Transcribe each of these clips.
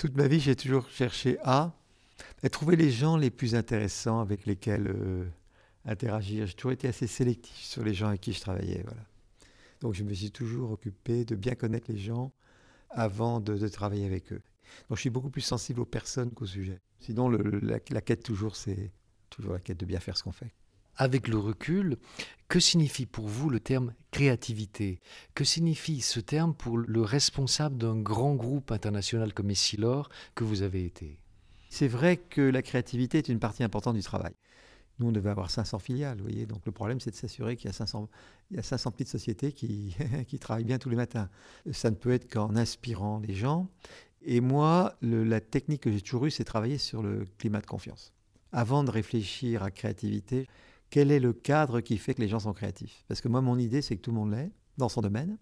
toute ma vie, j'ai toujours cherché à trouver les gens les plus intéressants avec lesquels euh, interagir. J'ai toujours été assez sélectif sur les gens avec qui je travaillais. Voilà. Donc je me suis toujours occupé de bien connaître les gens avant de, travailler avec eux. Donc je suis beaucoup plus sensible aux personnes qu'aux sujets. Sinon, la, quête toujours, c'est toujours la quête de bien faire ce qu'on fait avec le recul, que signifie pour vous le terme créativité Que signifie ce terme pour le responsable d'un grand groupe international comme Essilor que vous avez été C'est vrai que la créativité est une partie importante du travail. Nous, on devait avoir 500 filiales, vous voyez. Donc, le problème, c'est de s'assurer qu'il y a 500, il y a petites sociétés qui, qui travaillent bien tous les matins. Ça ne peut être qu'en inspirant les gens. Et moi, la technique que j'ai toujours eue, c'est travailler sur le climat de confiance. Avant de réfléchir à créativité, quel est le cadre qui fait que les gens sont créatifs Parce que moi, mon idée, c'est que tout le monde l'est dans son domaine,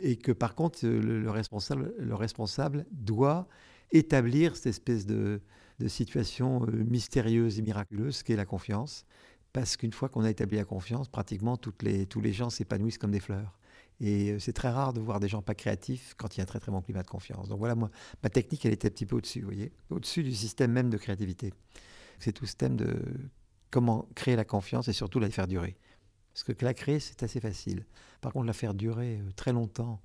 et que par contre, le, responsable, doit établir cette espèce de, situation euh, mystérieuse et miraculeuse qu'est la confiance, parce qu'une fois qu'on a établi la confiance, pratiquement les, tous les gens s'épanouissent comme des fleurs. Et euh, c'est très rare de voir des gens pas créatifs quand il y a un très très bon climat de confiance. Donc voilà, ma technique, elle était un petit peu au-dessus, vous voyez, au-dessus du système même de créativité. C'est tout ce thème de comment créer la confiance et surtout la faire durer. Parce que la créer, c'est assez facile. Par contre, la faire durer euh, très longtemps,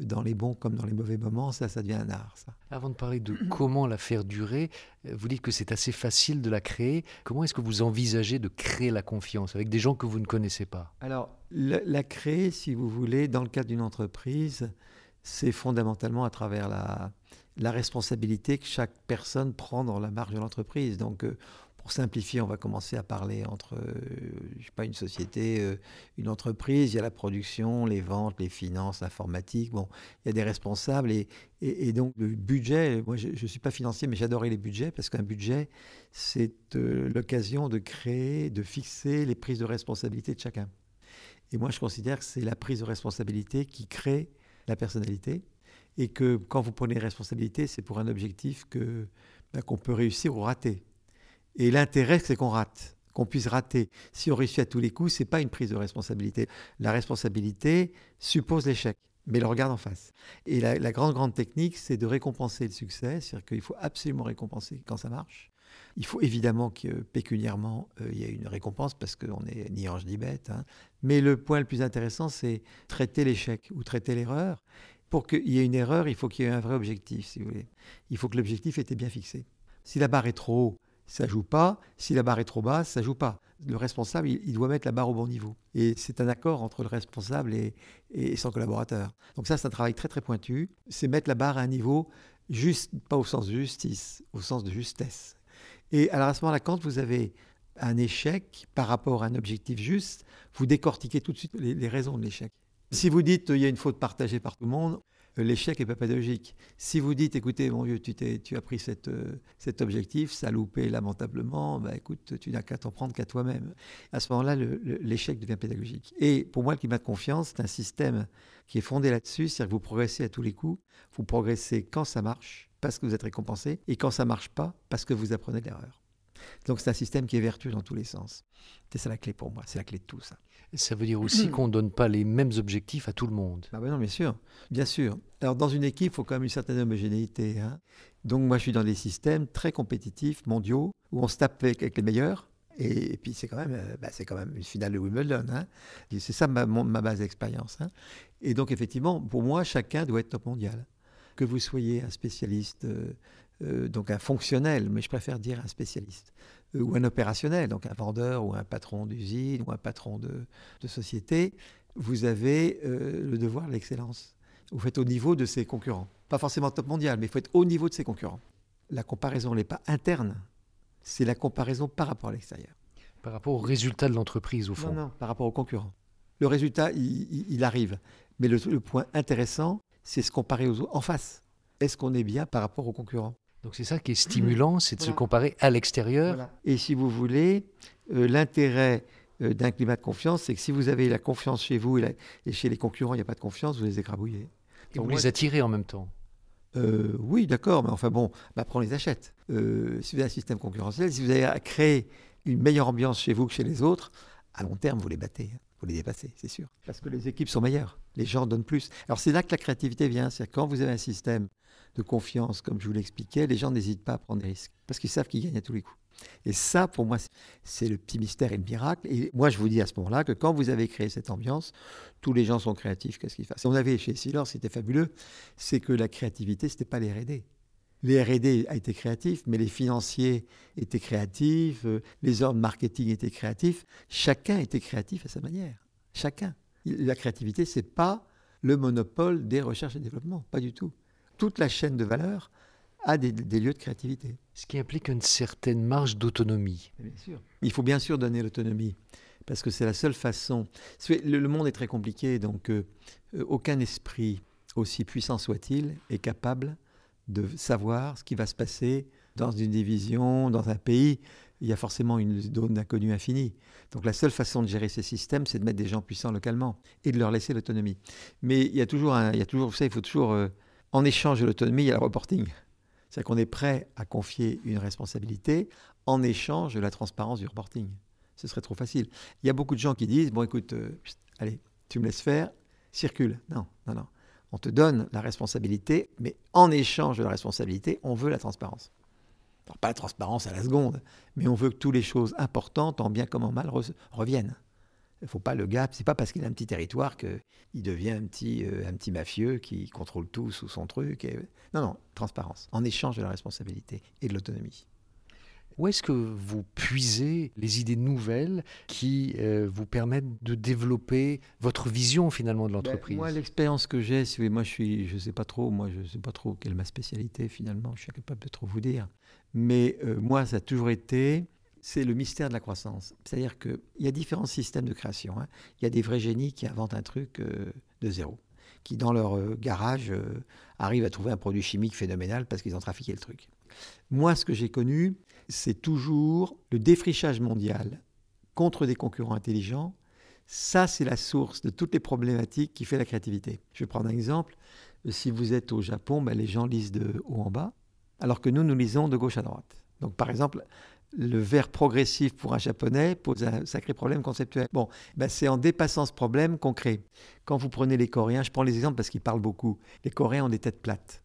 euh, dans les bons comme dans les mauvais moments, ça, ça devient un art. Avant de parler de comment la faire durer, euh, vous dites que c'est assez facile de la créer. Comment est-ce que vous envisagez de créer la confiance avec des gens que vous ne connaissez pas Alors, la, créer, si vous voulez, dans le cadre d'une entreprise, c'est fondamentalement à travers la, responsabilité que chaque personne prend dans la marge de l'entreprise. Donc, pour simplifier, on va commencer à parler entre, euh, pas, une société, euh, une entreprise, il y a la production, les ventes, les finances, l'informatique, bon, il y a des responsables et, donc le budget, moi je ne suis pas financier, mais j'adorais les budgets parce qu'un budget, c'est euh, l'occasion de créer, de fixer les prises de responsabilité de chacun. Et moi je considère que c'est la prise de responsabilité qui crée la personnalité et que quand vous prenez responsabilité, c'est pour un objectif que bah, qu'on peut réussir ou rater. Et l'intérêt, c'est qu'on rate, qu'on puisse rater. Si on réussit à tous les coups, c'est pas une prise de responsabilité. La responsabilité suppose l'échec, mais le regarde en face. Et la, grande, grande technique, c'est de récompenser le succès, c'est-à-dire qu'il faut absolument récompenser quand ça marche. Il faut évidemment que pécuniairement, euh, il y ait une récompense parce qu'on n'est ni ange ni bête. Hein. Mais le point le plus intéressant, c'est traiter l'échec ou traiter l'erreur. Pour qu'il y ait une erreur, il faut qu'il y ait un vrai objectif, si vous voulez. Il faut que l'objectif était bien fixé. Si la barre est trop haut, ça joue pas. Si la barre est trop basse, ça joue pas. Le responsable, il, doit mettre la barre au bon niveau. Et c'est un accord entre le responsable et, son collaborateur. Donc ça, c'est un travail très très pointu. C'est mettre la barre à un niveau juste, pas au sens de justice, au sens de justesse. Et alors à ce moment-là, quand vous avez un échec par rapport à un objectif juste, vous décortiquez tout de suite les, raisons de l'échec. Si vous dites qu'il y a une faute partagée par tout le monde, l'échec est pas pédagogique. Si vous dites, écoutez, mon vieux, tu, as pris euh, cet objectif, ça a loupé lamentablement, bah, écoute, tu n'as qu'à t'en prendre qu'à toi-même. À ce moment-là, l'échec devient pédagogique. Et pour moi, le climat de confiance, c'est un système qui est fondé là-dessus, c'est-à-dire que vous progressez à tous les coups, vous progressez quand ça marche, parce que vous êtes récompensé, et quand ça marche pas, parce que vous apprenez l'erreur. Donc c'est un système qui est vertueux dans tous les sens. C'est ça la clé pour moi, c'est la clé de tout ça. Ça veut dire aussi qu'on ne donne pas les mêmes objectifs à tout le monde. Ah ben non, bien sûr, bien sûr. Alors dans une équipe, il faut quand même une certaine homogénéité. Hein. Donc moi, je suis dans des systèmes très compétitifs, mondiaux, où on se tape avec, les meilleurs. Et, puis c'est quand même, euh, bah, c'est quand même une finale de Wimbledon. Hein. C'est ça ma, base d'expérience. Hein. Et donc effectivement, pour moi, chacun doit être top mondial. Que vous soyez un spécialiste euh, euh, donc un fonctionnel, mais je préfère dire un spécialiste, euh, ou un opérationnel, donc un vendeur ou un patron d'usine ou un patron de, société, vous avez euh, le devoir de l'excellence. Vous faites au niveau de ses concurrents. Pas forcément top mondial, mais il faut être au niveau de ses concurrents. La comparaison n'est pas interne, c'est la comparaison par rapport à l'extérieur. Par rapport au résultat de l'entreprise, au fond. Non, non, par rapport aux concurrents. Le résultat, il, arrive. Mais le, point intéressant, c'est se comparer aux en face. Est-ce qu'on est bien par rapport aux concurrents donc c'est ça qui est mhm. stimulant, c'est de se comparer à l'extérieur. Et si vous voulez, euh, l'intérêt euh, d'un climat de confiance, c'est que si vous avez la confiance chez vous et, chez les concurrents, il n'y a pas de confiance, vous les écrabouillez. Et vous les attirez en même temps euh, Oui, d'accord, mais enfin bon, après bah, on les achète. si vous avez un système concurrentiel, si vous avez à créer une meilleure ambiance chez vous que chez les autres, à long terme, vous les battez hein. vous les dépassez, c'est sûr. Parce que les équipes sont meilleures, les gens donnent plus. Alors c'est là que la créativité vient, c'est quand vous avez un système de confiance, comme je vous l'expliquais, les gens n'hésitent pas à prendre des risques parce qu'ils savent qu'ils gagnent à tous les coups. Et ça, pour moi, c'est le petit mystère et le miracle. Et moi, je vous dis à ce moment-là que quand vous avez créé cette ambiance, tous les gens sont créatifs, qu'est-ce qu'ils fassent On avait chez Silor, c'était fabuleux, c'est que la créativité, c'était pas les R&D. Les R&D a été créatif, mais les financiers étaient créatifs, euh, les hommes marketing étaient créatifs. Chacun était créatif à sa manière. Chacun. La créativité, c'est pas le monopole des recherches et développement, pas du tout toute la chaîne de valeur a des, lieux de créativité. Ce qui implique une certaine marge d'autonomie. Il faut bien sûr donner l'autonomie, parce que c'est la seule façon. Le, monde est très compliqué, donc euh, euh, aucun esprit, aussi puissant soit-il, est capable de savoir ce qui va se passer dans une division, dans un pays, il y a forcément une zone d'inconnu infinie. Donc la seule façon de gérer ces systèmes, c'est de mettre des gens puissants localement et de leur laisser l'autonomie. Mais il y a toujours, il y a toujours savez, il faut toujours euh, en échange de l'autonomie, il y a le reporting. C'est-à-dire qu'on est prêt à confier une responsabilité en échange de la transparence du reporting. Ce serait trop facile. Il y a beaucoup de gens qui disent, bon écoute, euh, allez, tu me laisses faire, circule. Non, non, non. On te donne la responsabilité, mais en échange de la responsabilité, on veut la transparence. pas la transparence à la seconde, mais on veut que toutes les choses importantes, en bien comme en mal, reviennent. Il faut pas le gap. C'est pas parce qu'il a un petit territoire qu'il devient un petit, euh, un petit mafieux qui contrôle tout sous son truc. Et... Non, non, transparence, en échange de la responsabilité et de l'autonomie. Où est-ce que vous puisez les idées nouvelles qui euh, vous permettent de développer votre vision finalement de ben, l'entreprise Moi, l'expérience que j'ai, moi je suis, je sais pas trop, moi je sais pas trop quelle est ma spécialité finalement, je suis capable de trop vous dire. Mais euh, moi, ça a toujours été c'est le mystère de la croissance. C'est-à-dire qu'il y a différents systèmes de création. Hein. Il y a des vrais génies qui inventent un truc euh, de zéro, qui dans leur euh, garage euh, arrivent à trouver un produit chimique phénoménal parce qu'ils ont trafiqué le truc. Moi, ce que j'ai connu, c'est toujours le défrichage mondial contre des concurrents intelligents. Ça, c'est la source de toutes les problématiques qui fait la créativité. Je vais prendre un exemple. Si vous êtes au Japon, ben, les gens lisent de haut en bas, alors que nous, nous lisons de gauche à droite. Donc, par exemple, le verre progressif pour un japonais pose un sacré problème conceptuel. Bon, ben, c'est en dépassant ce problème qu'on crée. Quand vous prenez les Coréens, je prends les exemples parce qu'ils parlent beaucoup, les Coréens ont des têtes plates.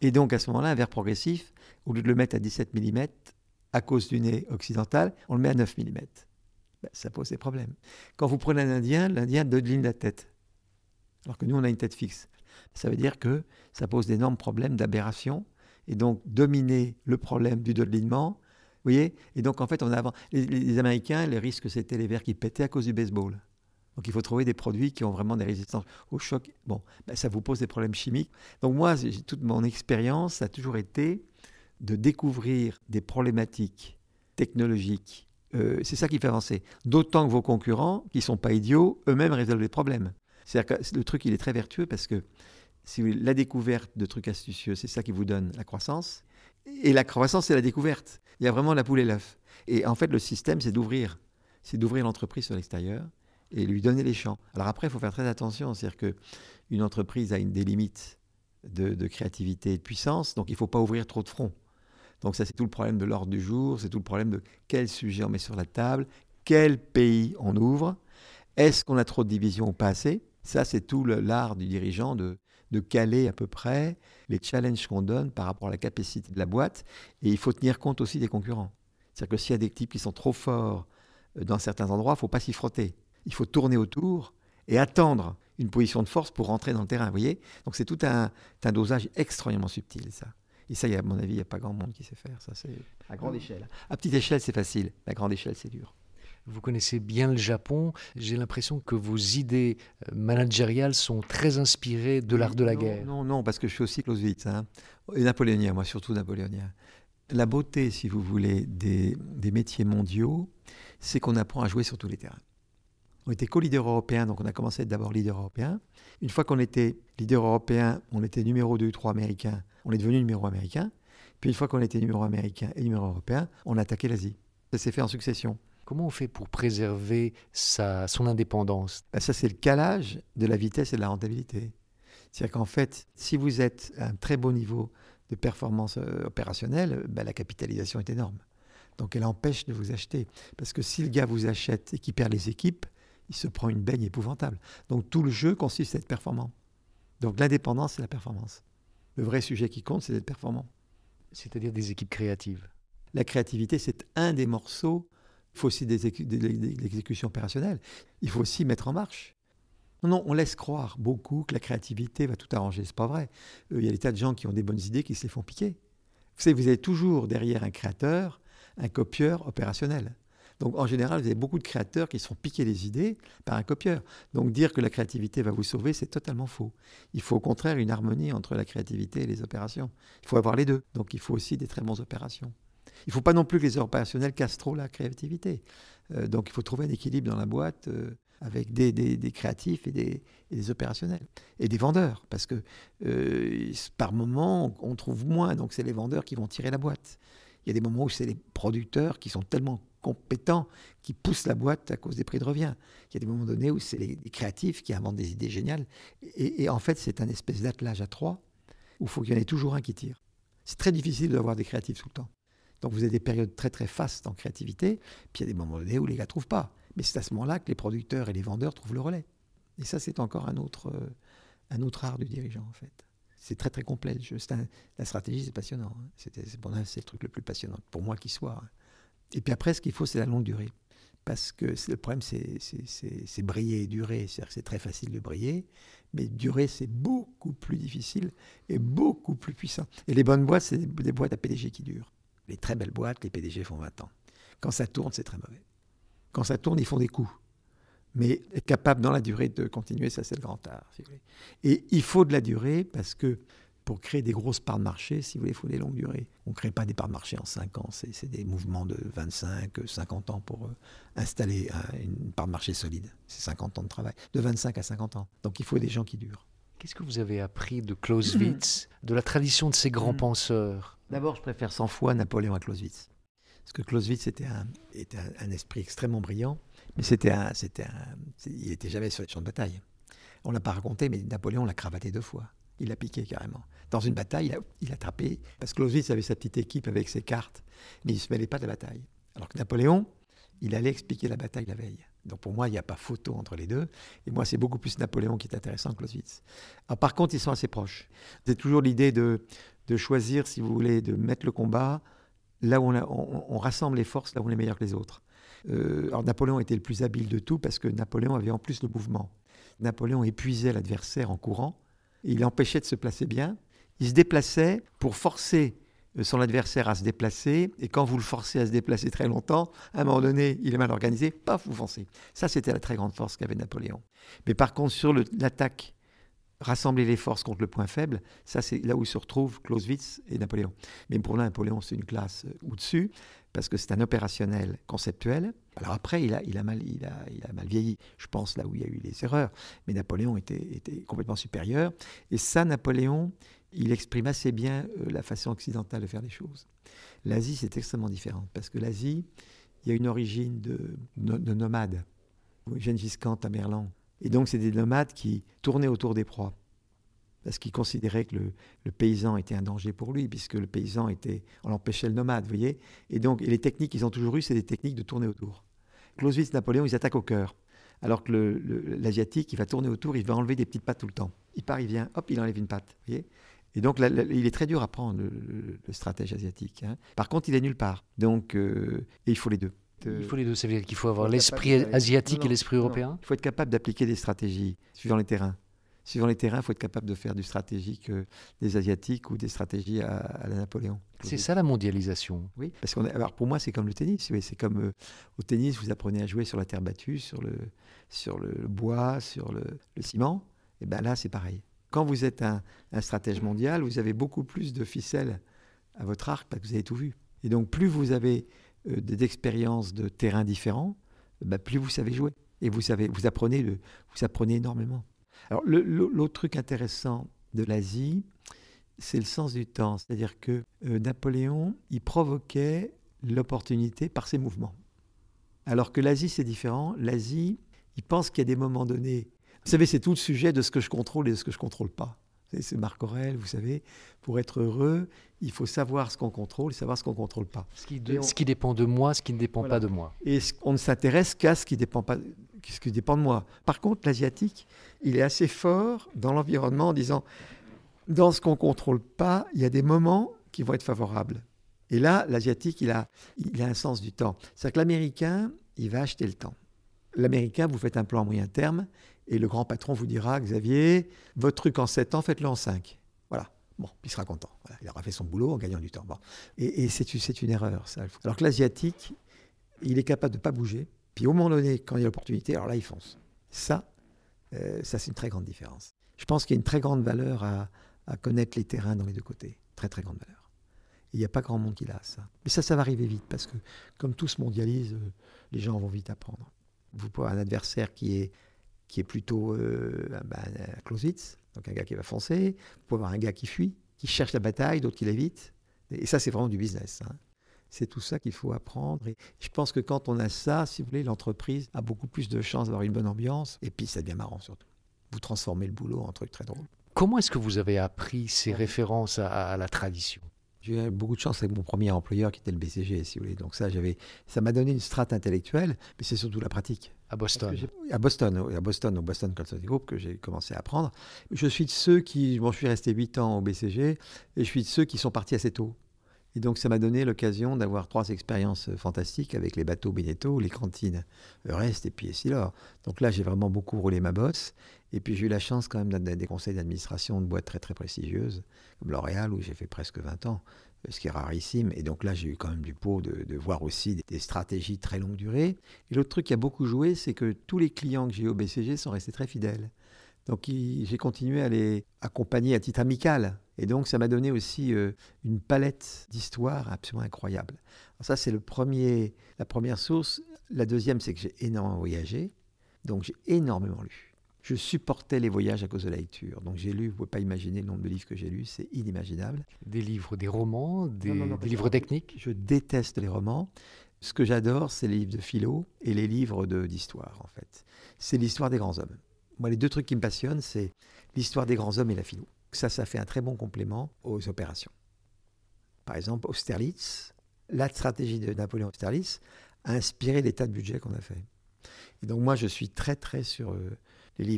Et donc à ce moment-là, un verre progressif, au lieu de le mettre à 17 mm, à cause du nez occidental, on le met à 9 mm. Ben, ça pose des problèmes. Quand vous prenez un Indien, l'Indien dodline la tête. Alors que nous, on a une tête fixe. Ça veut dire que ça pose d'énormes problèmes d'aberration. Et donc, dominer le problème du dodlinement, vous voyez Et donc, en fait, on a les, les Américains, le risque, c'était les verres qui pétaient à cause du baseball. Donc, il faut trouver des produits qui ont vraiment des résistances au choc. Bon, ben, ça vous pose des problèmes chimiques. Donc, moi, toute mon expérience, ça a toujours été de découvrir des problématiques technologiques. Euh, c'est ça qui fait avancer. D'autant que vos concurrents, qui ne sont pas idiots, eux-mêmes résolvent les problèmes. C'est-à-dire que le truc, il est très vertueux parce que si la découverte de trucs astucieux, c'est ça qui vous donne la croissance. Et la croissance, c'est la découverte. Il y a vraiment la poule et l'œuf. Et en fait, le système, c'est d'ouvrir. C'est d'ouvrir l'entreprise sur l'extérieur et lui donner les champs. Alors après, il faut faire très attention. C'est-à-dire qu'une entreprise a une, des limites de, de, créativité et de puissance, donc il ne faut pas ouvrir trop de fronts. Donc ça, c'est tout le problème de l'ordre du jour, c'est tout le problème de quel sujet on met sur la table, quel pays on ouvre, est-ce qu'on a trop de divisions ou pas assez Ça, c'est tout l'art du dirigeant de, de caler à peu près les challenges qu'on donne par rapport à la capacité de la boîte. Et il faut tenir compte aussi des concurrents. C'est-à-dire que s'il y a des types qui sont trop forts euh, dans certains endroits, il ne faut pas s'y frotter. Il faut tourner autour et attendre une position de force pour rentrer dans le terrain, vous voyez Donc c'est tout un, un, dosage extrêmement subtil, ça. Et ça, à mon avis, il n'y a pas grand monde qui sait faire. Ça, c'est à grande euh. échelle. À petite échelle, c'est facile. À grande échelle, c'est dur. Vous connaissez bien le Japon. J'ai l'impression que vos idées euh, managériales sont très inspirées de l'art de la guerre. Non, non, parce que je suis aussi Clausewitz, hein. et napoléonien, moi surtout napoléonien. La beauté, si vous voulez, des, métiers mondiaux, c'est qu'on apprend à jouer sur tous les terrains. On était co-leader européen, donc on a commencé à être d'abord leader européen. Une fois qu'on était leader européen, on était numéro 2 ou 3 américain, on est devenu numéro américain. Puis une fois qu'on était numéro américain et numéro européen, on a attaqué l'Asie. Ça s'est fait en succession. Comment on fait pour préserver sa, son indépendance ben, Ça, c'est le calage de la vitesse et de la rentabilité. C'est-à-dire qu'en fait, si vous êtes à un très beau niveau de performance euh, opérationnelle, ben, la capitalisation est énorme. Donc elle empêche de vous acheter. Parce que si le gars vous achète et qu'il perd les équipes, il se prend une baigne épouvantable. Donc tout le jeu consiste à être performant. Donc l'indépendance, c'est la performance. Le vrai sujet qui compte, c'est d'être performant. C'est-à-dire des équipes créatives. La créativité, c'est un des morceaux il faut aussi des, l'exécution opérationnelle. Il faut aussi mettre en marche. Non, on laisse croire beaucoup que la créativité va tout arranger. C'est pas vrai. Euh, il y a des tas de gens qui ont des bonnes idées qui se les font piquer. Vous savez, vous avez toujours derrière un créateur un copieur opérationnel. Donc en général, vous avez beaucoup de créateurs qui se font piquer les idées par un copieur. Donc dire que la créativité va vous sauver, c'est totalement faux. Il faut au contraire une harmonie entre la créativité et les opérations. Il faut avoir les deux. Donc il faut aussi des très bonnes opérations. Il ne faut pas non plus que les opérationnels cassent trop la créativité. Euh, donc il faut trouver un équilibre dans la boîte euh, avec des, créatifs et des, opérationnels et des vendeurs. Parce que euh, par moment, on trouve moins. Donc c'est les vendeurs qui vont tirer la boîte. Il y a des moments où c'est les producteurs qui sont tellement compétents qui poussent la boîte à cause des prix de revient. Il y a des moments donnés où c'est les, créatifs qui inventent des idées géniales. Et, et en fait, c'est un espèce d'attelage à trois où il faut qu'il y en ait toujours un qui tire. C'est très difficile d'avoir des créatifs tout le temps. Donc vous avez des périodes très très fastes en créativité, puis il y a des moments où les gars ne trouvent pas. Mais c'est à ce moment-là que les producteurs et les vendeurs trouvent le relais. Et ça, c'est encore un autre, euh, un autre art du dirigeant, en fait. C'est très très complet. la stratégie, c'est passionnant. Hein. C'est bon, le truc le plus passionnant, pour moi qui soit. Hein. Et puis après, ce qu'il faut, c'est la longue durée. Parce que le problème, c'est briller et durer. C'est-à-dire c'est très facile de briller, mais durer, c'est beaucoup plus difficile et beaucoup plus puissant. Et les bonnes boîtes, c'est des boîtes à PDG qui durent. Les très belles boîtes, les PDG font 20 ans. Quand ça tourne, c'est très mauvais. Quand ça tourne, ils font des coups. Mais être capable dans la durée de continuer, ça c'est le grand art. Et il faut de la durée parce que pour créer des grosses parts de marché, si vous voulez, il faut des longues durées. On ne crée pas des parts de marché en 5 ans, c'est des mouvements de 25, 50 ans pour euh, installer une part de marché solide. C'est 50 ans de travail, de 25 à 50 ans. Donc il faut des gens qui durent. Qu'est-ce que vous avez appris de Clausewitz, de la tradition de ces grands mm. penseurs D'abord, je préfère 100 fois Napoléon à Clausewitz. Parce que Clausewitz était un, esprit extrêmement brillant, mais c'était un, c'était il n'était jamais sur les champs de bataille. On ne l'a pas raconté, mais Napoléon l'a cravaté deux fois. Il l'a piqué carrément. Dans une bataille, il a, attrapé, parce que Clausewitz avait sa petite équipe avec ses cartes, mais il ne se mêlait pas de la bataille. Alors que Napoléon, il allait expliquer la bataille la veille. Donc pour moi, il n'y a pas photo entre les deux. Et moi, c'est beaucoup plus Napoléon qui est intéressant que Clausewitz. par contre, ils sont assez proches. C'est toujours l'idée de, choisir, si vous voulez, de mettre le combat là où on, rassemble les forces, là où on est meilleur que les autres. Euh, alors Napoléon était le plus habile de tout parce que Napoléon avait en plus le mouvement. Napoléon épuisait l'adversaire en courant. Il empêchait de se placer bien. Il se déplaçait pour forcer euh, son adversaire à se déplacer, et quand vous le forcez à se déplacer très longtemps, à un moment donné, il est mal organisé, paf, vous foncez. Ça, c'était la très grande force qu'avait Napoléon. Mais par contre, sur l'attaque, rassembler les forces contre le point faible, ça, c'est là où se retrouvent Clausewitz et Napoléon. Mais pour là Napoléon, c'est une classe euh, au-dessus, parce que c'est un opérationnel conceptuel. Alors après, il a, mal, il, a, mal vieilli, je pense, là où il y a eu les erreurs. Mais Napoléon était complètement supérieur. Et ça, Napoléon, il exprime assez bien euh, la façon occidentale de faire les choses. L'Asie, c'est extrêmement différent, parce que l'Asie, il y a une origine de, nomades nomades. Gengis à Tamerlan. Et donc, c'est des nomades qui tournaient autour des proies, parce qu'ils considéraient que le, paysan était un danger pour lui, puisque le paysan était. On l'empêchait le nomade, vous voyez Et donc, les techniques qu'ils ont toujours eues, c'est des techniques de tourner autour. Clausewitz, Napoléon, ils attaquent au cœur. Alors que l'Asiatique, il va tourner autour, il va enlever des petites pattes tout le temps. Il part, il vient, hop, il enlève une patte. Vous voyez et donc, il est très dur à prendre, le, stratège asiatique. Hein. Par contre, il est nulle part. Donc, euh, et il faut les deux. Il faut les deux, ça veut dire qu'il faut avoir l'esprit asiatique et l'esprit européen. Il faut être capable d'appliquer des stratégies suivant les terrains. Suivant les terrains, il faut être capable de faire du stratégique euh, des Asiatiques ou des stratégies à, la Napoléon. C'est ça la mondialisation. Oui, parce qu'on alors pour moi c'est comme le tennis. c'est comme euh, au tennis, vous apprenez à jouer sur la terre battue, sur le sur le bois, sur le, le ciment. Et ben là c'est pareil. Quand vous êtes un, stratège mondial, vous avez beaucoup plus de ficelles à votre arc parce que vous avez tout vu. Et donc, plus vous avez d'expériences euh, de terrains différents, bah, plus vous savez jouer. Et vous, savez, vous, apprenez, vous apprenez énormément. Alors, l'autre truc intéressant de l'Asie, c'est le sens du temps. C'est-à-dire que euh, Napoléon, il provoquait l'opportunité par ses mouvements. Alors que l'Asie, c'est différent. L'Asie, il pense qu'il y a des moments donnés vous savez, c'est tout le sujet de ce que je contrôle et de ce que je ne contrôle pas. C'est Marc Aurel, vous savez, pour être heureux, il faut savoir ce qu'on contrôle et savoir ce qu'on ne contrôle pas. Ce qui, dépend de moi, ce qui ne dépend pas de moi. Et on ne s'intéresse qu'à ce qui dépend pas, ce qui dépend de moi. Par contre, l'asiatique, il est assez fort dans l'environnement en disant, dans ce qu'on ne contrôle pas, il y a des moments qui vont être favorables. Et là, l'asiatique, il a, il a un sens du temps. C'est-à-dire que l'américain, il va acheter le temps. L'américain, vous faites un plan à moyen terme et le grand patron vous dira, Xavier, votre truc en 7 ans, faites-le en 5. Voilà. Bon, il sera content. Il aura fait son boulot en gagnant du temps. Bon. Et, c'est une erreur, ça. Alors que l'Asiatique, il est capable de pas bouger. Puis au moment donné, quand il y a l'opportunité, alors là, il fonce. Ça, euh, ça c'est une très grande différence. Je pense qu'il y a une très grande valeur à, connaître les terrains dans les deux côtés. Très, très grande valeur. Il n'y a pas grand monde qui l'a, ça. Mais ça, ça va arriver vite, parce que comme tout se mondialise, euh, les gens vont vite apprendre. Vous pouvez avoir un adversaire qui est qui est plutôt euh, un Clausewitz, donc un gars qui va foncer. pour avoir un gars qui fuit, qui cherche la bataille, d'autres qui l'évite. Et ça, c'est vraiment du business. Hein. C'est tout ça qu'il faut apprendre. Et je pense que quand on a ça, si vous voulez, l'entreprise a beaucoup plus de chances d'avoir une bonne ambiance. Et puis, ça devient marrant surtout. Vous transformez le boulot en truc très drôle. Comment est-ce que vous avez appris ces références à la tradition j'ai eu beaucoup de chance avec mon premier employeur qui était le BCG, si vous voulez. Donc ça, j'avais, ça m'a donné une strate intellectuelle, mais c'est surtout la pratique. À Boston. À Boston, à Boston, au Boston Consulting Group que j'ai commencé à apprendre. Je suis de ceux qui, bon, je suis resté 8 ans au BCG, et je suis de ceux qui sont partis assez tôt. Et donc ça m'a donné l'occasion d'avoir trois expériences euh, fantastiques avec les bateaux Beneteau, les cantines Reste et puis Essilor. Donc là, j'ai vraiment beaucoup roulé ma bosse. Et puis j'ai eu la chance quand même d'être des conseils d'administration de boîtes très très prestigieuses, comme L'Oréal, où j'ai fait presque 20 ans, ce qui est rarissime. Et donc là, j'ai eu quand même du pot de, voir aussi des, stratégies très longue durée. Et l'autre truc qui a beaucoup joué, c'est que tous les clients que j'ai eu au BCG sont restés très fidèles. Donc j'ai continué à les accompagner à titre amical. Et donc ça m'a donné aussi euh, une palette d'histoires absolument incroyable. ça, c'est le premier, la première source. La deuxième, c'est que j'ai énormément voyagé. Donc j'ai énormément lu. Je supportais les voyages à cause de la lecture. Donc j'ai lu, vous ne pouvez pas imaginer le nombre de livres que j'ai lus, c'est inimaginable. Des livres, des romans, des, livres techniques Je déteste les romans. Ce que j'adore, c'est les livres de philo et les livres d'histoire, en fait. C'est l'histoire des grands hommes. Moi, les deux trucs qui me passionnent, c'est l'histoire des grands hommes et la philo. Ça, ça fait un très bon complément aux opérations. Par exemple, Austerlitz, la stratégie de Napoléon Austerlitz a inspiré l'état de budget qu'on a fait. Et donc moi, je suis très, très sur... Euh,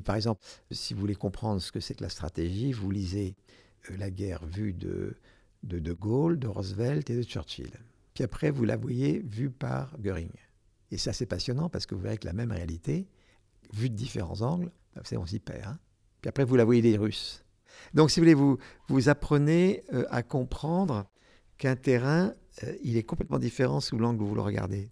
par exemple, si vous voulez comprendre ce que c'est que la stratégie, vous lisez euh, La guerre vue de, de Gaulle, de Roosevelt et de Churchill. Puis après, vous la voyez vue par Goering. Et ça, c'est passionnant parce que vous verrez que la même réalité, vue de différents angles, bah, on s'y perd. Hein. Puis après, vous la voyez des Russes. Donc, si vous voulez, vous, vous apprenez euh, à comprendre qu'un terrain, euh, il est complètement différent sous l'angle où vous le regardez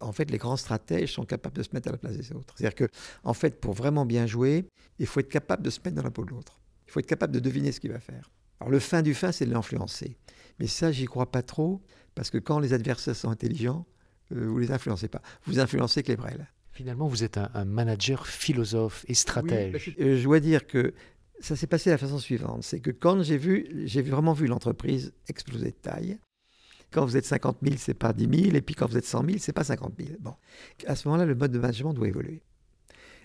en fait, les grands stratèges sont capables de se mettre à la place des autres. C'est-à-dire que, en fait, pour vraiment bien jouer, il faut être capable de se mettre dans la peau de l'autre. Il faut être capable de deviner ce qu'il va faire. Alors, le fin du fin, c'est de l'influencer. Mais ça, j'y crois pas trop, parce que quand les adversaires sont intelligents, vous euh, vous les influencez pas. Vous influencez que les brels. Finalement, vous êtes un, manager philosophe et stratège. Bah, je, dois dire que ça s'est passé de la façon suivante. C'est que quand j'ai vu, j'ai vraiment vu l'entreprise exploser de taille, quand vous êtes 50 000, c'est pas 10 000. Et puis quand vous êtes 100 000, c'est pas 50 000. Bon. À ce moment-là, le mode de management doit évoluer.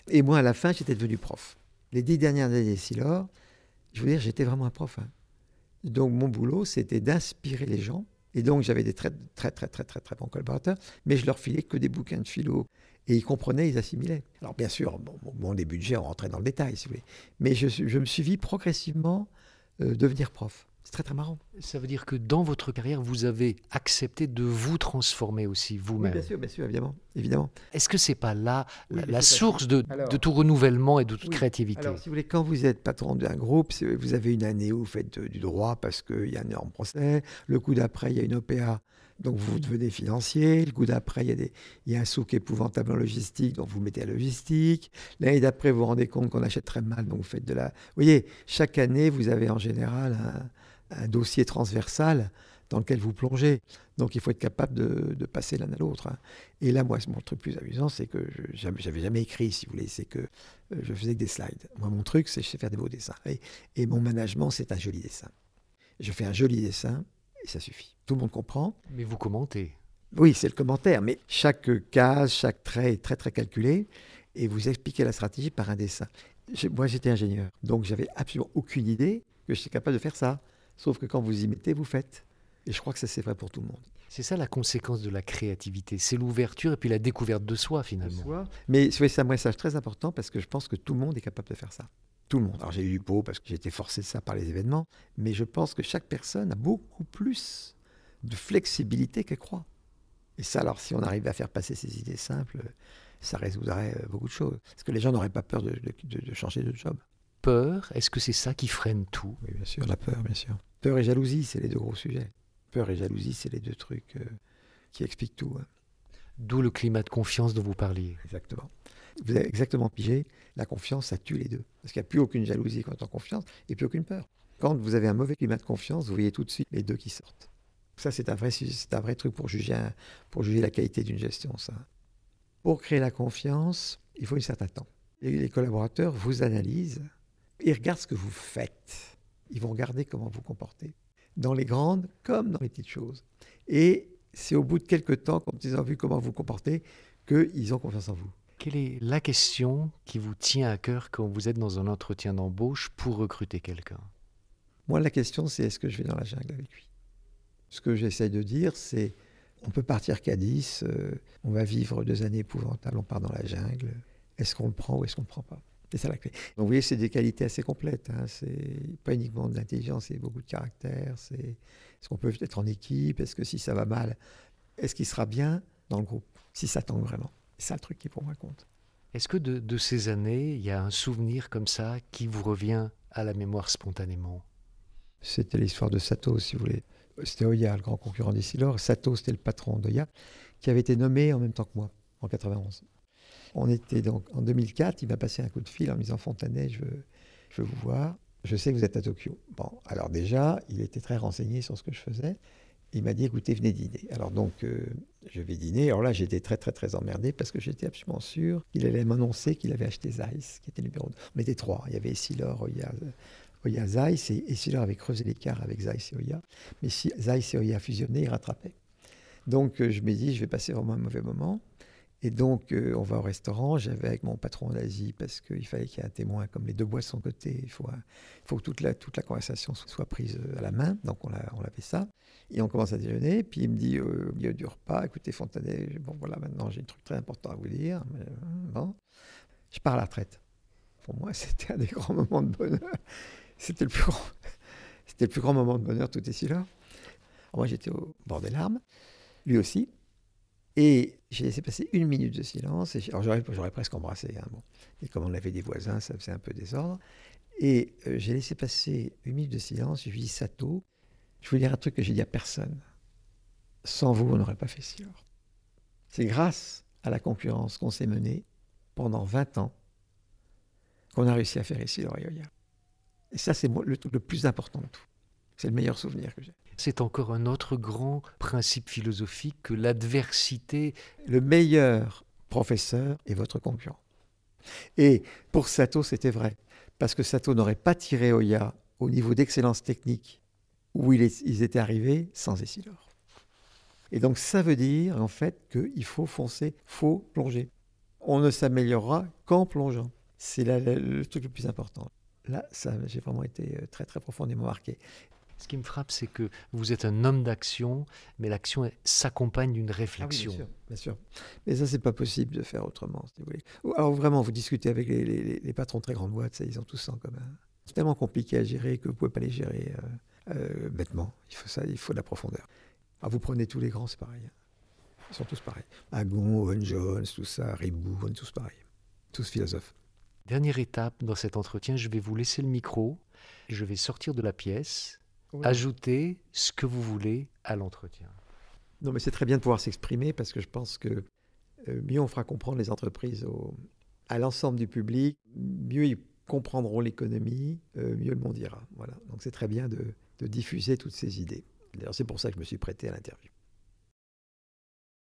Et moi, à la fin, j'étais devenu prof. Les dix dernières années si l'or, je veux dire, j'étais vraiment un prof. Hein. Donc mon boulot, c'était d'inspirer les gens. Et donc j'avais des très, très, très, très, très, très bons collaborateurs, mais je leur filais que des bouquins de philo. Et ils comprenaient, ils assimilaient. Alors bien sûr, bon, bon des budgets, on rentrait dans le détail, si vous voulez. Mais je, me suis vu progressivement euh, devenir prof. C'est très très marrant. Ça veut dire que dans votre carrière, vous avez accepté de vous transformer aussi vous-même. bien sûr, bien sûr, évidemment, évidemment. Est-ce que c'est pas là la, source de, tout renouvellement et de toute créativité Alors, si vous voulez, quand vous êtes patron d'un groupe, vous avez une année où vous faites euh, du droit parce qu'il y a un énorme procès. Le coup d'après, il y a une OPA. Donc vous devenez financier, le coup d'après, il y, a un souk épouvantable en logistique, donc vous mettez à logistique. L'année d'après, vous vous rendez compte qu'on achète très mal, donc vous faites de la... Vous voyez, chaque année, vous avez en général un, un dossier transversal dans lequel vous plongez. Donc il faut être capable de, passer l'un à l'autre. Hein. Et là, moi, mon truc plus amusant, c'est que je n'avais jamais écrit, si vous voulez, c'est que euh, je faisais que des slides. Moi, mon truc, c'est je sais faire des beaux dessins. Et, mon management, c'est un joli dessin. Je fais un joli dessin et ça suffit. Tout le monde comprend. Mais vous commentez. Oui, c'est le commentaire, mais chaque case, chaque trait est très très calculé et vous expliquez la stratégie par un dessin. moi, j'étais ingénieur, donc j'avais absolument aucune idée que j'étais capable de faire ça. Sauf que quand vous y mettez, vous faites. Et je crois que ça, c'est vrai pour tout le monde. C'est ça la conséquence de la créativité, c'est l'ouverture et puis la découverte de soi finalement. De soi. Mais c'est un message très important parce que je pense que tout le monde est capable de faire ça. Tout le monde. Alors j'ai eu du beau parce que j'ai été forcé de ça par les événements, mais je pense que chaque personne a beaucoup plus de flexibilité qu'elle croit. Et ça, alors si on arrive à faire passer ces idées simples, ça résoudrait euh, beaucoup de choses. Parce que les gens n'auraient pas peur de changer de job peur, est-ce que c'est ça qui freine tout Oui, bien sûr, la peur, bien sûr. Peur et jalousie, c'est les deux gros sujets. Peur et jalousie, c'est les deux trucs euh, qui expliquent tout. Hein. D'où le climat de confiance dont vous parliez. Exactement. Vous avez exactement pigé, la confiance, ça tue les deux. Parce qu'il n'y a plus aucune jalousie quand on en confiance et plus aucune peur. Quand vous avez un mauvais climat de confiance, vous voyez tout de suite les deux qui sortent. Ça, c'est un, vrai, un vrai truc pour juger, pour juger la qualité d'une gestion, ça. Pour créer la confiance, il faut un certain temps. les collaborateurs vous analysent ils regardent ce que vous faites. Ils vont regarder comment vous comportez, dans les grandes comme dans les petites choses. Et c'est au bout de quelques temps, quand ils ont vu comment vous comportez, qu'ils ont confiance en vous. Quelle est la question qui vous tient à cœur quand vous êtes dans un entretien d'embauche pour recruter quelqu'un Moi, la question, c'est est-ce que je vais dans la jungle avec lui Ce que j'essaie de dire, c'est on peut partir qu'à 10, euh, on va vivre deux années épouvantables, on part dans la jungle. Est-ce qu'on le prend ou est-ce qu'on ne le prend pas c'est ça Donc vous voyez, c'est des qualités assez complètes. Hein. C'est pas uniquement de l'intelligence, c'est beaucoup de caractère. C'est est-ce qu'on peut être en équipe Est-ce que si ça va mal, est-ce qu'il sera bien dans le groupe Si ça tombe vraiment. C'est ça le truc qui pour moi compte. Est-ce que de, ces années, il y a un souvenir comme ça qui vous revient à la mémoire spontanément C'était l'histoire de Sato, si vous voulez. C'était Oya, le grand concurrent lors Sato, c'était le patron d'Oya, qui avait été nommé en même temps que moi, en 91. On était donc en 2004, il m'a passé un coup de fil en me disant Fontanet, je veux, vous voir. Je sais que vous êtes à Tokyo. Bon, alors déjà, il était très renseigné sur ce que je faisais. Il m'a dit écoutez, venez dîner. Alors donc, euh, je vais dîner. Alors là, j'étais très, très, très emmerdé parce que j'étais absolument sûr qu'il allait m'annoncer qu'il avait acheté Zeiss, qui était numéro 2. On était trois. Il y avait Essilor, Oya, Oya et Essilor avait creusé l'écart avec Zeiss et Oya. Mais si Zeiss et Oya fusionnaient, ils rattrapaient. Donc, euh, je me dis je vais passer vraiment un mauvais moment. Et donc, euh, on va au restaurant. J'avais avec mon patron d'Asie parce qu'il fallait qu'il y ait un témoin, comme les deux bois son côté. Il faut, faut que toute la, toute la conversation soit prise euh, à la main. Donc, on a, on fait ça. Et on commence à déjeuner. Puis, il me dit, euh, au milieu du repas, écoutez, Fontanet, bon, voilà, maintenant, j'ai un truc très important à vous dire. bon, je pars à la retraite. Pour moi, c'était un des grands moments de bonheur. C'était le plus grand, c'était le plus grand moment de bonheur tout ici là. moi, j'étais au bord des larmes. Lui aussi. Et j'ai laissé passer une minute de silence. Et alors j'aurais presque embrassé. Hein, bon. Et comme on avait des voisins, ça faisait un peu désordre. Et euh, j'ai laissé passer une minute de silence. Je lui ai dit Sato, je voulais dire un truc que j'ai dit à personne. Sans vous, on n'aurait pas fait Silor. C'est grâce à la concurrence qu'on s'est menée pendant 20 ans qu'on a réussi à faire ici l'Orioya. Et ça, c'est le truc le plus important de tout. C'est le meilleur souvenir que j'ai. C'est encore un autre grand principe philosophique que l'adversité. Le meilleur professeur est votre concurrent. Et pour Sato, c'était vrai, parce que Sato n'aurait pas tiré Oya au niveau d'excellence technique où ils étaient arrivés sans Essilor. Et donc ça veut dire en fait qu'il faut foncer, faut plonger. On ne s'améliorera qu'en plongeant. C'est le truc le plus important. Là, ça, j'ai vraiment été euh, très très profondément marqué. Ce qui me frappe, c'est que vous êtes un homme d'action, mais l'action s'accompagne d'une réflexion. Ah bien, sûr, Mais ça, c'est pas possible de faire autrement, Alors vraiment, vous discutez avec les, patrons de très grandes boîtes, ça, ils ont tous ça en commun. C'est tellement compliqué à gérer que vous pouvez pas les gérer euh, euh, bêtement. Il faut ça, il faut de la profondeur. Alors vous prenez tous les grands, c'est pareil. Ils sont tous pareils. Agon, Owen Jones, tout ça, est tous pareils. Tous philosophes. Dernière étape dans cet entretien, je vais vous laisser le micro, je vais sortir de la pièce Ajouter ajoutez ce que vous voulez à l'entretien. Non, mais c'est très bien de pouvoir s'exprimer parce que je pense que euh, mieux on fera comprendre les entreprises au, à l'ensemble du public, mieux ils comprendront l'économie, euh, mieux le monde ira. Voilà. Donc c'est très bien de, de diffuser toutes ces idées. D'ailleurs, c'est pour ça que je me suis prêté à l'interview.